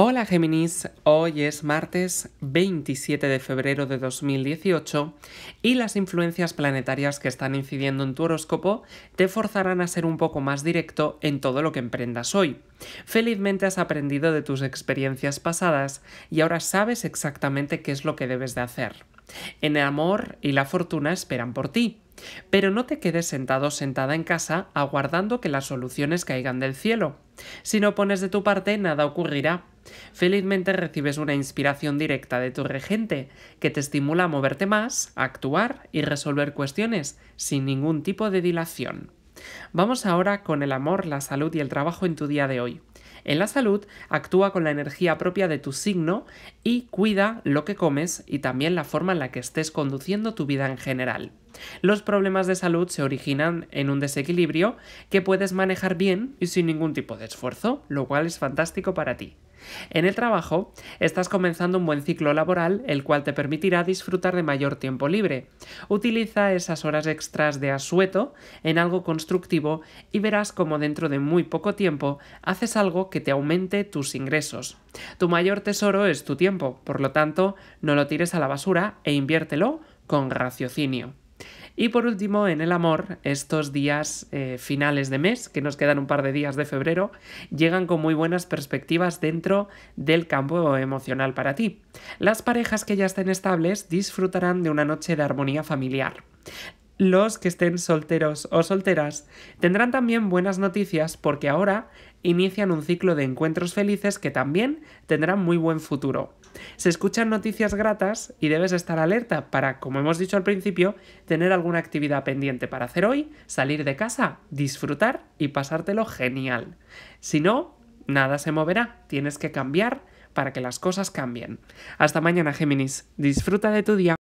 Hola Géminis, hoy es martes 27 de febrero de 2018 y las influencias planetarias que están incidiendo en tu horóscopo te forzarán a ser un poco más directo en todo lo que emprendas hoy. Felizmente has aprendido de tus experiencias pasadas y ahora sabes exactamente qué es lo que debes de hacer. En el amor y la fortuna esperan por ti. Pero no te quedes sentado sentada en casa aguardando que las soluciones caigan del cielo. Si no pones de tu parte, nada ocurrirá. Felizmente recibes una inspiración directa de tu regente que te estimula a moverte más, a actuar y resolver cuestiones sin ningún tipo de dilación. Vamos ahora con el amor, la salud y el trabajo en tu día de hoy. En la salud, actúa con la energía propia de tu signo y cuida lo que comes y también la forma en la que estés conduciendo tu vida en general. Los problemas de salud se originan en un desequilibrio que puedes manejar bien y sin ningún tipo de esfuerzo, lo cual es fantástico para ti. En el trabajo, estás comenzando un buen ciclo laboral, el cual te permitirá disfrutar de mayor tiempo libre. Utiliza esas horas extras de asueto en algo constructivo y verás cómo dentro de muy poco tiempo haces algo que te aumente tus ingresos. Tu mayor tesoro es tu tiempo, por lo tanto, no lo tires a la basura e inviértelo con raciocinio. Y por último, en el amor, estos días eh, finales de mes, que nos quedan un par de días de febrero, llegan con muy buenas perspectivas dentro del campo emocional para ti. Las parejas que ya estén estables disfrutarán de una noche de armonía familiar. Los que estén solteros o solteras tendrán también buenas noticias porque ahora inician un ciclo de encuentros felices que también tendrán muy buen futuro. Se escuchan noticias gratas y debes estar alerta para, como hemos dicho al principio, tener alguna actividad pendiente para hacer hoy, salir de casa, disfrutar y pasártelo genial. Si no, nada se moverá, tienes que cambiar para que las cosas cambien. Hasta mañana, Géminis. Disfruta de tu día.